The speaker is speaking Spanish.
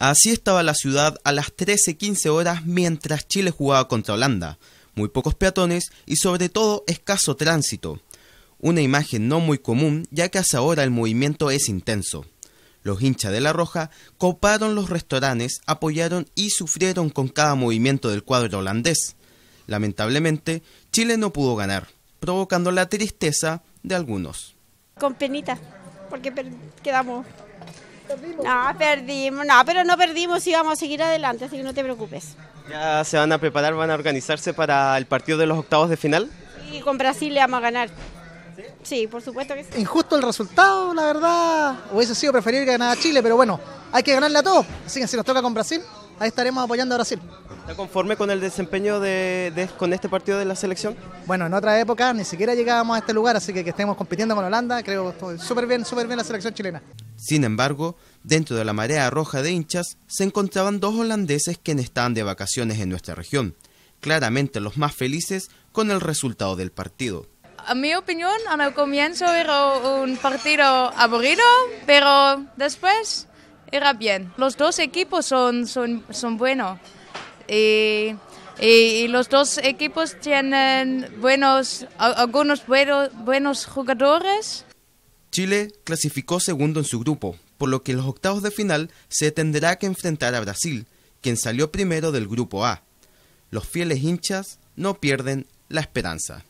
Así estaba la ciudad a las 13.15 horas mientras Chile jugaba contra Holanda. Muy pocos peatones y sobre todo escaso tránsito. Una imagen no muy común ya que hasta ahora el movimiento es intenso. Los hinchas de La Roja coparon los restaurantes, apoyaron y sufrieron con cada movimiento del cuadro holandés. Lamentablemente, Chile no pudo ganar, provocando la tristeza de algunos. Con penita, porque quedamos no, perdimos, no, pero no perdimos y vamos a seguir adelante, así que no te preocupes. ¿Ya se van a preparar, van a organizarse para el partido de los octavos de final? Sí, con Brasil le vamos a ganar. Sí, por supuesto que sí. Injusto el resultado, la verdad. Hubiese sido preferir ganar a Chile, pero bueno, hay que ganarle a todos. Así que si nos toca con Brasil, ahí estaremos apoyando a Brasil. ¿Está conforme con el desempeño de, con este partido de la selección? Bueno, en otra época ni siquiera llegábamos a este lugar, así que que estemos compitiendo con Holanda, creo que súper bien, súper bien la selección chilena. Sin embargo, dentro de la marea roja de hinchas se encontraban dos holandeses que estaban de vacaciones en nuestra región, claramente los más felices con el resultado del partido. A mi opinión, al comienzo era un partido aburrido, pero después era bien. Los dos equipos son, buenos y, los dos equipos tienen buenos, algunos buenos jugadores. Chile clasificó segundo en su grupo, por lo que en los octavos de final se tendrá que enfrentar a Brasil, quien salió primero del grupo A. Los fieles hinchas no pierden la esperanza.